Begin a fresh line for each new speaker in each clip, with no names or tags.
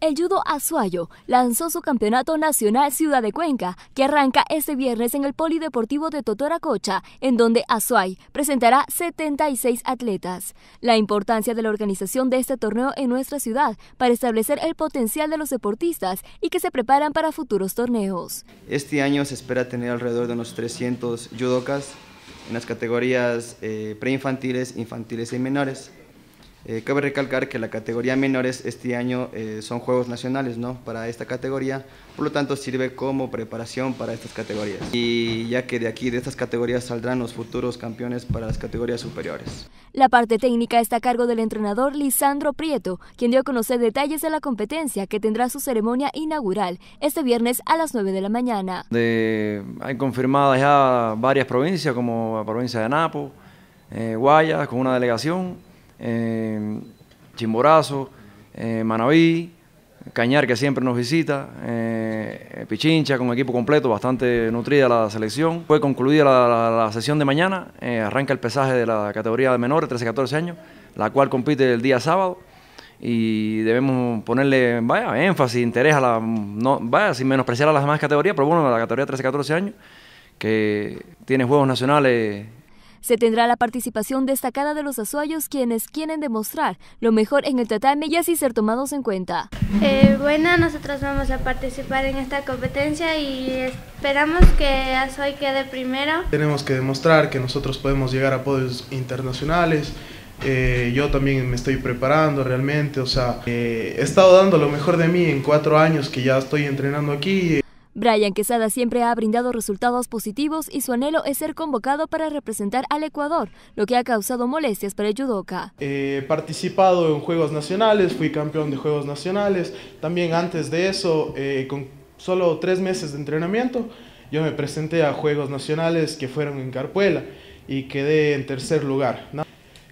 El judo azuayo lanzó su campeonato nacional Ciudad de Cuenca, que arranca este viernes en el Polideportivo de Totoracocha, en donde Azuay presentará 76 atletas. La importancia de la organización de este torneo en nuestra ciudad para establecer el potencial de los deportistas y que se preparan para futuros torneos.
Este año se espera tener alrededor de unos 300 judocas en las categorías eh, preinfantiles, infantiles y menores. Eh, cabe recalcar que la categoría menores este año eh, son juegos nacionales ¿no? para esta categoría, por lo tanto sirve como preparación para estas categorías. Y ya que de aquí, de estas categorías, saldrán los futuros campeones para las categorías superiores.
La parte técnica está a cargo del entrenador Lisandro Prieto, quien dio a conocer detalles de la competencia que tendrá su ceremonia inaugural este viernes a las 9 de la mañana.
hay confirmadas ya varias provincias, como la provincia de Napo, eh, Guaya, con una delegación eh, Chimborazo, eh, Manaví, Cañar que siempre nos visita, eh, Pichincha con equipo completo, bastante nutrida la selección. Fue concluida la, sesión de mañana, arranca el pesaje de la categoría de menores, 13-14 años, la cual compite el día sábado y debemos ponerle vaya, énfasis, interés a la, no, vaya, sin menospreciar a las demás categorías, pero bueno, la categoría 13-14 años, que tiene juegos nacionales
se tendrá la participación destacada de los azuayos quienes quieren demostrar lo mejor en el tatame y así ser tomados en cuenta. Eh, bueno, nosotros vamos a participar en esta competencia y esperamos que Azuay quede primero.
Tenemos que demostrar que nosotros podemos llegar a podios internacionales, eh, yo también me estoy preparando realmente, o sea, eh, he estado dando lo mejor de mí en cuatro años que ya estoy entrenando aquí.
Brian Quesada siempre ha brindado resultados positivos y su anhelo es ser convocado para representar al Ecuador, lo que ha causado molestias para el judoka.
He participado en Juegos Nacionales, fui campeón de Juegos Nacionales. También antes de eso, eh, con solo tres meses de entrenamiento, yo me presenté a Juegos Nacionales que fueron en Carpuela y quedé en tercer lugar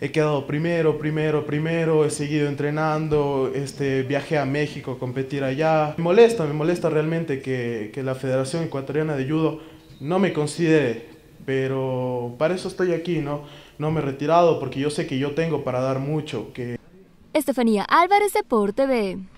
he quedado primero, primero, primero, he seguido entrenando, este, viajé a México a competir allá. Me molesta, me molesta realmente que, la Federación Ecuatoriana de Judo no me considere, pero para eso estoy aquí, ¿no? No me he retirado porque yo sé que yo tengo para dar mucho.
Estefanía Álvarez, Deporte TV.